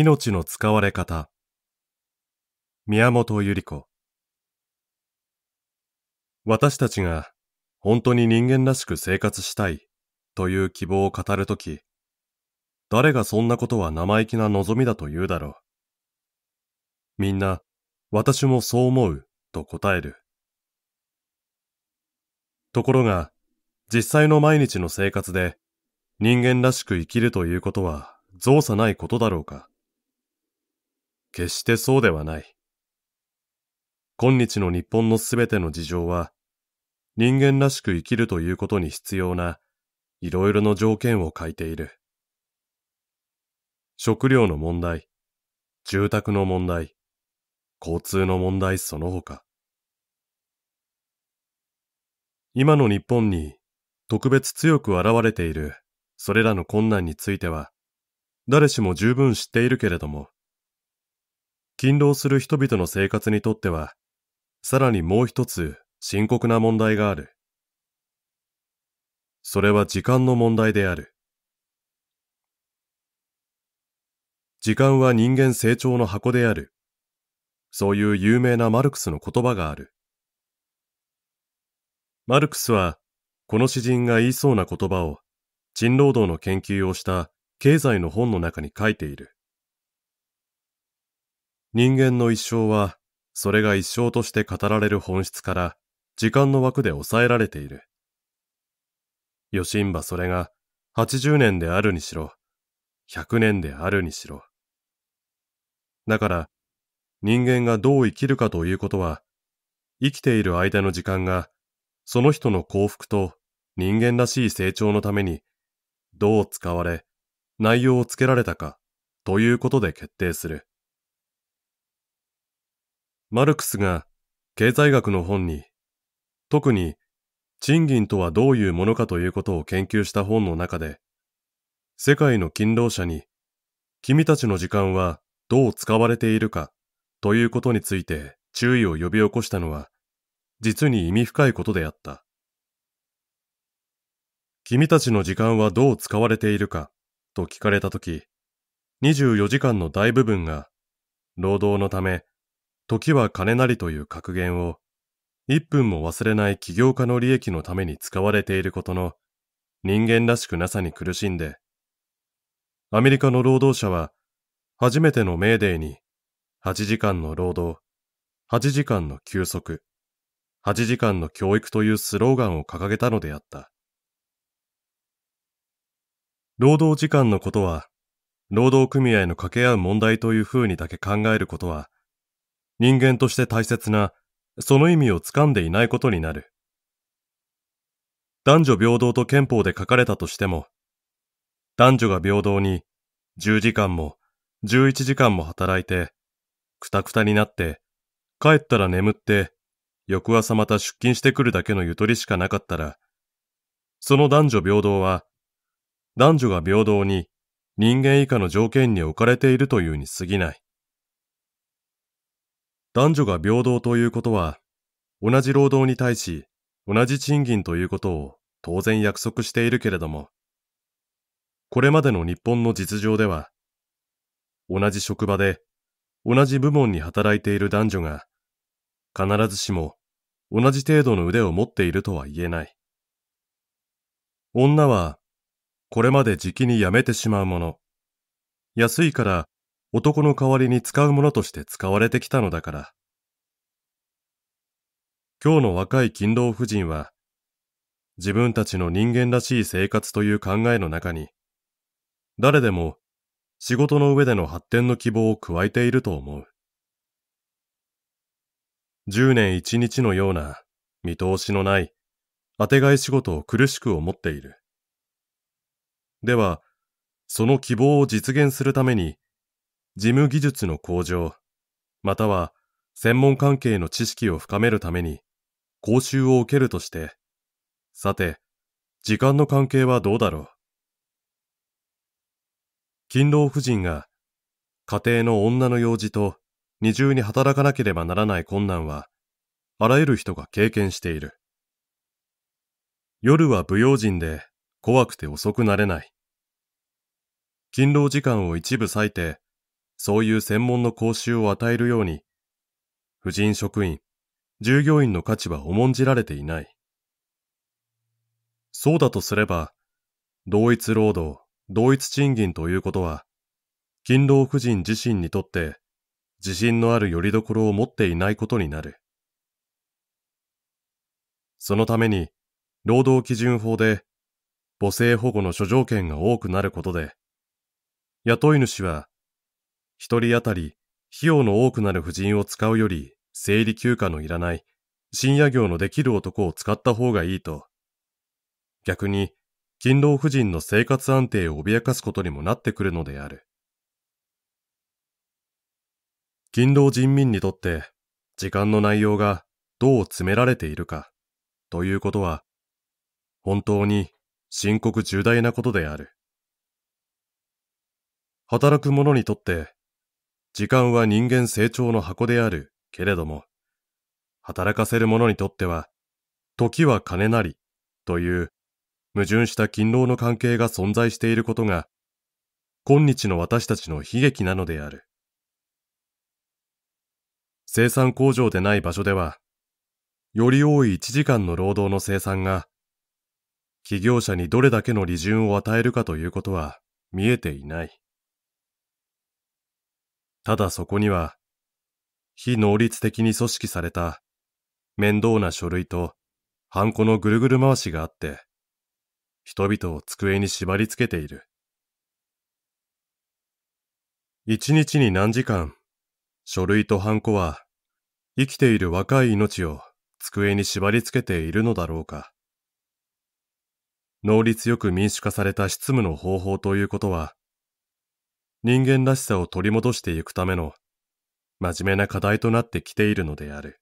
命の使われ方宮本百合子私たちが本当に人間らしく生活したいという希望を語るとき、誰がそんなことは生意気な望みだと言うだろう。みんな、私もそう思うと答える。ところが、実際の毎日の生活で人間らしく生きるということは造作ないことだろうか。決してそうではない。今日の日本のすべての事情は、人間らしく生きるということに必要ないろいろの条件を書いている。食料の問題、住宅の問題、交通の問題その他。今の日本に特別強く現れているそれらの困難については、誰しも十分知っているけれども、勤労する人々の生活にとっては、さらにもう一つ深刻な問題がある。それは時間の問題である。時間は人間成長の箱である。そういう有名なマルクスの言葉がある。マルクスは、この詩人が言いそうな言葉を、賃労働の研究をした経済の本の中に書いている。人間の一生は、それが一生として語られる本質から、時間の枠で抑えられている。よしんばそれが、80年であるにしろ、100年であるにしろ。だから、人間がどう生きるかということは、生きている間の時間が、その人の幸福と人間らしい成長のために、どう使われ、内容をつけられたか、ということで決定する。マルクスが経済学の本に、特に賃金とはどういうものかということを研究した本の中で、世界の勤労者に、君たちの時間はどう使われているかということについて注意を呼び起こしたのは、実に意味深いことであった。君たちの時間はどう使われているかと聞かれたとき、24時間の大部分が、労働のため時は金なりという格言を、一分も忘れない起業家の利益のために使われていることの、人間らしくなさに苦しんで、アメリカの労働者は、初めてのメーデーに、8時間の労働、8時間の休息、8時間の教育というスローガンを掲げたのであった。労働時間のことは、労働組合の掛け合う問題というふうにだけ考えることは、人間として大切な、その意味をつかんでいないことになる。男女平等と憲法で書かれたとしても、男女が平等に10時間も11時間も働いて、くたくたになって、帰ったら眠って、翌朝また出勤してくるだけのゆとりしかなかったら、その男女平等は、男女が平等に人間以下の条件に置かれているというに過ぎない。男女が平等ということは、同じ労働に対し同じ賃金ということを当然約束しているけれども、これまでの日本の実情では、同じ職場で同じ部門に働いている男女が、必ずしも同じ程度の腕を持っているとは言えない。女は、これまでじきに辞めてしまうもの、安いから男の代わりに使うものとして使われてきたのだから。今日の若い勤労婦人は、自分たちの人間らしい生活という考えの中に、誰でも仕事の上での発展の希望を加えていると思う。十年一日のような見通しのない当てがい仕事を苦しく思っている。では、その希望を実現するために事務技術の向上、または専門関係の知識を深めるために講習を受けるとして、さて、時間の関係はどうだろう。勤労婦人が家庭の女の用事と二重に働かなければならない困難は、あらゆる人が経験している。夜は不用心で怖くて遅くなれない。勤労時間を一部割いてそういう専門の講習を与えるように、婦人職員、従業員の価値は重んじられていない。そうだとすれば、同一労働、同一賃金ということは、勤労婦人自身にとって自信のある拠り所を持っていないことになる。そのために、労働基準法で母性保護の諸条件が多くなることで、雇い主は一人当たり費用の多くなる婦人を使うより生理休暇のいらない深夜業のできる男を使った方がいいと。逆に、勤労婦人の生活安定を脅かすことにもなってくるのである。勤労人民にとって時間の内容がどう詰められているかということは本当に深刻重大なことである。働く者にとって時間は人間成長の箱であるけれども、働かせる者にとっては、時は金なりという矛盾した勤労の関係が存在していることが、今日の私たちの悲劇なのである。生産工場でない場所では、より多い1時間の労働の生産が、企業者にどれだけの利潤を与えるかということは見えていない。ただそこには、非能率的に組織された面倒な書類とハンコのぐるぐる回しがあって、人々を机に縛り付けている。一日に何時間、書類とハンコは、生きている若い命を机に縛り付けているのだろうか。能率よく民主化された執務の方法ということは、人間らしさを取り戻していくための真面目な課題となってきているのである。